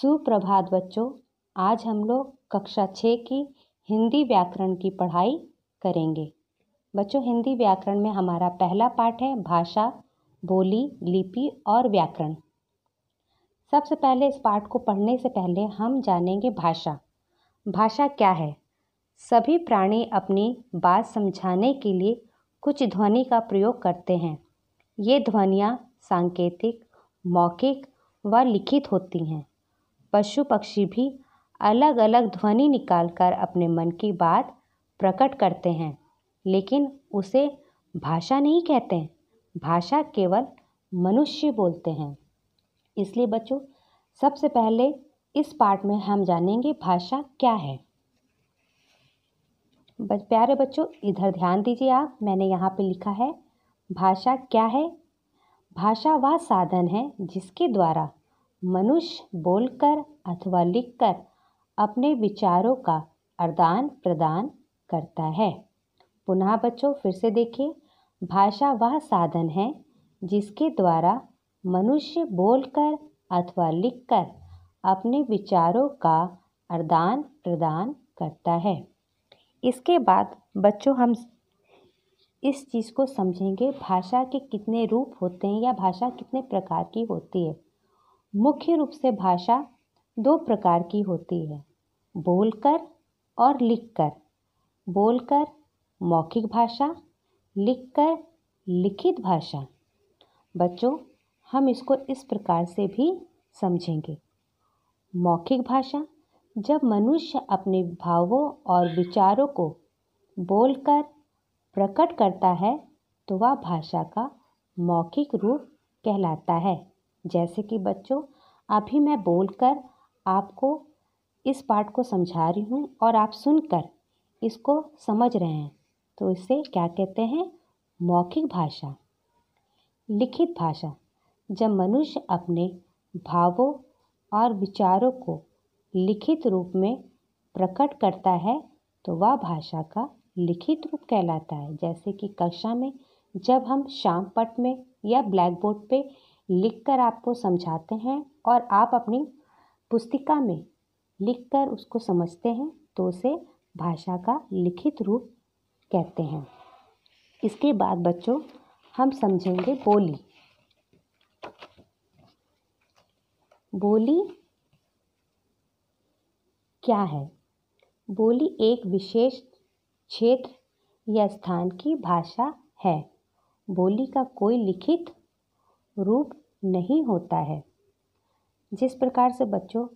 सुप्रभात बच्चों आज हम लोग कक्षा छः की हिंदी व्याकरण की पढ़ाई करेंगे बच्चों हिंदी व्याकरण में हमारा पहला पाठ है भाषा बोली लिपि और व्याकरण सबसे पहले इस पाठ को पढ़ने से पहले हम जानेंगे भाषा भाषा क्या है सभी प्राणी अपनी बात समझाने के लिए कुछ ध्वनि का प्रयोग करते हैं ये ध्वनियाँ सांकेतिक मौखिक व लिखित होती हैं पशु पक्षी भी अलग अलग ध्वनि निकाल कर अपने मन की बात प्रकट करते हैं लेकिन उसे भाषा नहीं कहते भाषा केवल मनुष्य बोलते हैं इसलिए बच्चों सबसे पहले इस पार्ट में हम जानेंगे भाषा क्या है प्यारे बच्चों इधर ध्यान दीजिए आप मैंने यहाँ पे लिखा है भाषा क्या है भाषा वह साधन है जिसके द्वारा मनुष्य बोलकर अथवा लिखकर अपने विचारों का आदान प्रदान करता है पुनः बच्चों फिर से देखिए भाषा वह साधन है जिसके द्वारा मनुष्य बोलकर अथवा लिखकर अपने विचारों का आदान प्रदान करता है इसके बाद बच्चों हम इस चीज़ को समझेंगे भाषा के कितने रूप होते हैं या भाषा कितने प्रकार की होती है मुख्य रूप से भाषा दो प्रकार की होती है बोलकर और लिखकर बोलकर मौखिक भाषा लिखकर लिखित भाषा बच्चों हम इसको इस प्रकार से भी समझेंगे मौखिक भाषा जब मनुष्य अपने भावों और विचारों को बोलकर प्रकट करता है तो वह भाषा का मौखिक रूप कहलाता है जैसे कि बच्चों अभी मैं बोलकर आपको इस पार्ट को समझा रही हूँ और आप सुनकर इसको समझ रहे हैं तो इसे क्या कहते हैं मौखिक भाषा लिखित भाषा जब मनुष्य अपने भावों और विचारों को लिखित रूप में प्रकट करता है तो वह भाषा का लिखित रूप कहलाता है जैसे कि कक्षा में जब हम शाम पट में या ब्लैक बोर्ड पर लिखकर आपको समझाते हैं और आप अपनी पुस्तिका में लिखकर उसको समझते हैं तो उसे भाषा का लिखित रूप कहते हैं इसके बाद बच्चों हम समझेंगे बोली बोली क्या है बोली एक विशेष क्षेत्र या स्थान की भाषा है बोली का कोई लिखित रूप नहीं होता है जिस प्रकार से बच्चों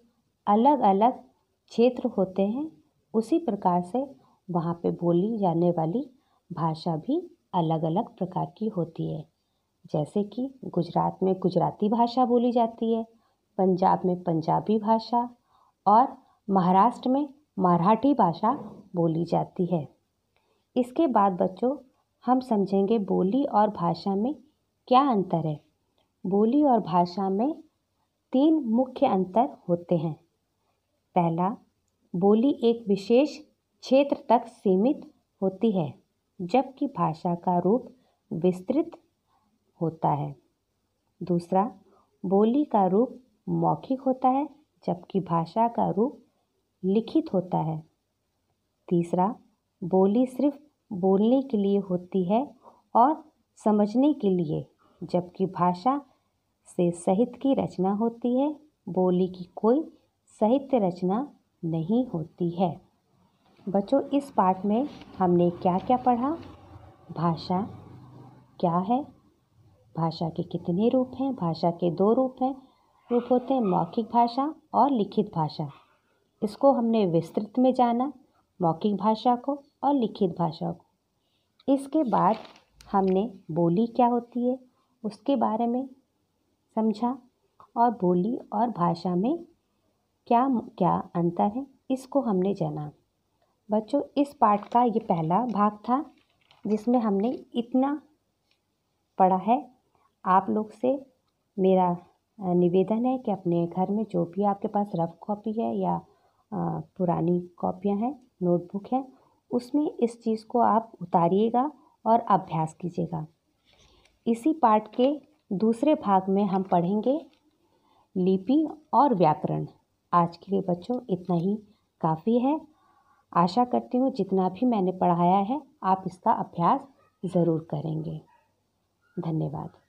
अलग अलग क्षेत्र होते हैं उसी प्रकार से वहाँ पे बोली जाने वाली भाषा भी अलग अलग प्रकार की होती है जैसे कि गुजरात में गुजराती भाषा बोली जाती है पंजाब में पंजाबी भाषा और महाराष्ट्र में मराठी भाषा बोली जाती है इसके बाद बच्चों हम समझेंगे बोली और भाषा में क्या अंतर है बोली और भाषा में तीन मुख्य अंतर होते हैं पहला बोली एक विशेष क्षेत्र तक सीमित होती है जबकि भाषा का रूप विस्तृत होता है दूसरा बोली का रूप मौखिक होता है जबकि भाषा का रूप लिखित होता है तीसरा बोली सिर्फ बोलने के लिए होती है और समझने के लिए जबकि भाषा से साहित्य की रचना होती है बोली की कोई साहित्य रचना नहीं होती है बच्चों इस पाठ में हमने क्या क्या पढ़ा भाषा क्या है भाषा के कितने रूप हैं भाषा के दो रूप हैं रूप होते हैं मौखिक भाषा और लिखित भाषा इसको हमने विस्तृत में जाना मौखिक भाषा को और लिखित भाषा को इसके बाद हमने बोली क्या होती है उसके बारे में समझा और बोली और भाषा में क्या क्या अंतर है इसको हमने जाना बच्चों इस पाठ का ये पहला भाग था जिसमें हमने इतना पढ़ा है आप लोग से मेरा निवेदन है कि अपने घर में जो भी आपके पास रफ कॉपी है या पुरानी कॉपियां हैं नोटबुक है उसमें इस चीज़ को आप उतारिएगा और अभ्यास कीजिएगा इसी पाठ के दूसरे भाग में हम पढ़ेंगे लिपि और व्याकरण आज के लिए बच्चों इतना ही काफ़ी है आशा करती हूँ जितना भी मैंने पढ़ाया है आप इसका अभ्यास ज़रूर करेंगे धन्यवाद